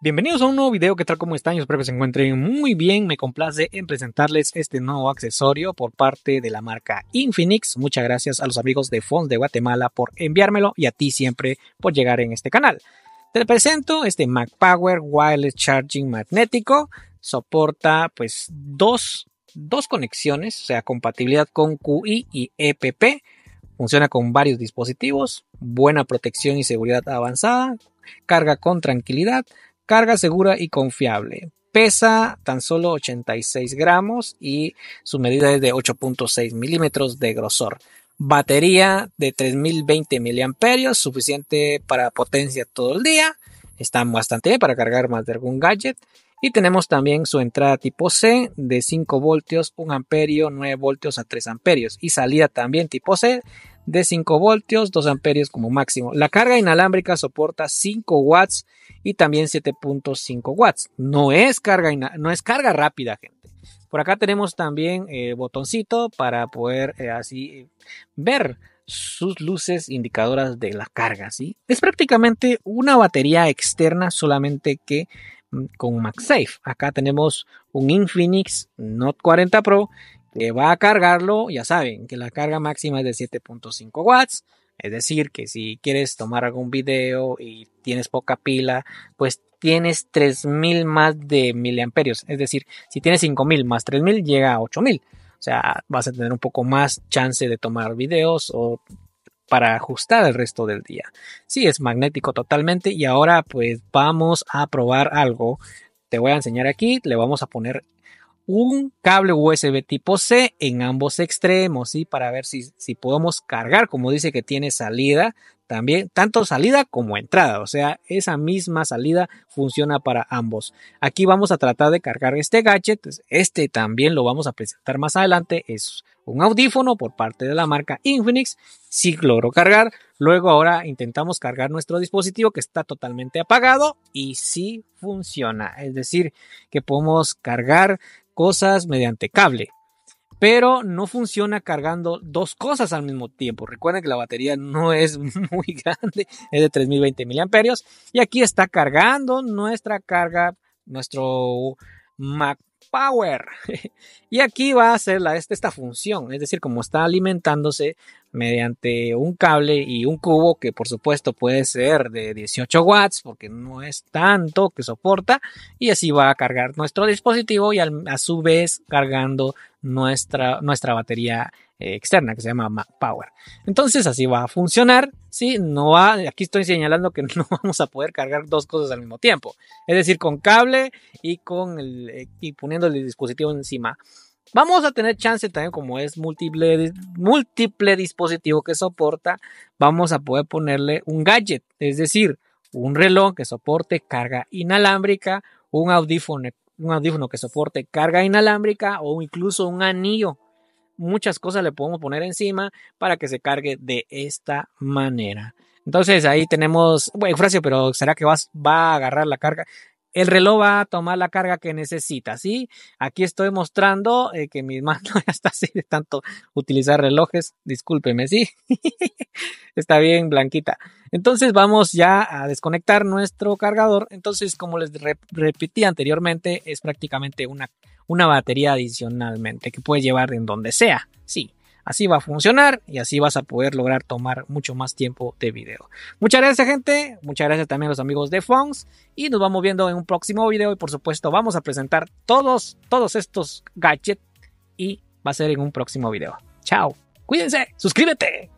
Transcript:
Bienvenidos a un nuevo video, que tal? como están? espero que se encuentren muy bien. Me complace en presentarles este nuevo accesorio por parte de la marca Infinix. Muchas gracias a los amigos de Fond de Guatemala por enviármelo y a ti siempre por llegar en este canal. Te presento este Mac Wireless Charging Magnético. Soporta pues dos, dos conexiones, o sea, compatibilidad con QI y EPP. Funciona con varios dispositivos, buena protección y seguridad avanzada, carga con tranquilidad, Carga segura y confiable. Pesa tan solo 86 gramos y su medida es de 8.6 milímetros de grosor. Batería de 3020 miliamperios, suficiente para potencia todo el día. Está bastante bien para cargar más de algún gadget. Y tenemos también su entrada tipo C de 5 voltios, 1 amperio, 9 voltios a 3 amperios. Y salida también tipo C de 5 voltios, 2 amperios como máximo. La carga inalámbrica soporta 5 watts y también 7.5 watts. No es carga, no es carga rápida, gente. Por acá tenemos también el eh, botoncito para poder eh, así ver sus luces indicadoras de la carga, ¿sí? Es prácticamente una batería externa solamente que mm, con MagSafe. Acá tenemos un Infinix Note 40 Pro que va a cargarlo, ya saben, que la carga máxima es de 7.5 watts. Es decir, que si quieres tomar algún video y tienes poca pila, pues tienes 3000 más de miliamperios. Es decir, si tienes 5000 más 3000 llega a 8000. O sea, vas a tener un poco más chance de tomar videos o para ajustar el resto del día. Sí, es magnético totalmente y ahora pues vamos a probar algo. Te voy a enseñar aquí, le vamos a poner un cable USB tipo C en ambos extremos, y Para ver si, si podemos cargar, como dice que tiene salida, también, tanto salida como entrada, o sea, esa misma salida funciona para ambos. Aquí vamos a tratar de cargar este gadget, este también lo vamos a presentar más adelante, es un audífono por parte de la marca Infinix, si sí logro cargar, luego ahora intentamos cargar nuestro dispositivo que está totalmente apagado y sí funciona, es decir, que podemos cargar cosas mediante cable pero no funciona cargando dos cosas al mismo tiempo. Recuerden que la batería no es muy grande, es de 3020 mAh y aquí está cargando nuestra carga, nuestro Mac Power. y aquí va a hacer la, esta, esta función, es decir, como está alimentándose, mediante un cable y un cubo que por supuesto puede ser de 18 watts porque no es tanto que soporta y así va a cargar nuestro dispositivo y a su vez cargando nuestra, nuestra batería eh, externa que se llama Mac Power. Entonces así va a funcionar, si No va, aquí estoy señalando que no vamos a poder cargar dos cosas al mismo tiempo, es decir, con cable y, con el, eh, y poniendo el dispositivo encima Vamos a tener chance también, como es múltiple, múltiple dispositivo que soporta, vamos a poder ponerle un gadget, es decir, un reloj que soporte carga inalámbrica, un audífono, un audífono que soporte carga inalámbrica o incluso un anillo. Muchas cosas le podemos poner encima para que se cargue de esta manera. Entonces ahí tenemos, bueno, Frasio, pero ¿será que vas, va a agarrar la carga? el reloj va a tomar la carga que necesita, ¿sí? Aquí estoy mostrando eh, que mi mano ya está así de tanto utilizar relojes, discúlpeme, ¿sí? está bien, Blanquita. Entonces vamos ya a desconectar nuestro cargador. Entonces, como les repetí anteriormente, es prácticamente una, una batería adicionalmente que puede llevar en donde sea, sí. Así va a funcionar y así vas a poder lograr tomar mucho más tiempo de video. Muchas gracias gente, muchas gracias también a los amigos de Fongs y nos vamos viendo en un próximo video y por supuesto vamos a presentar todos, todos estos gadgets y va a ser en un próximo video. Chao, cuídense, suscríbete.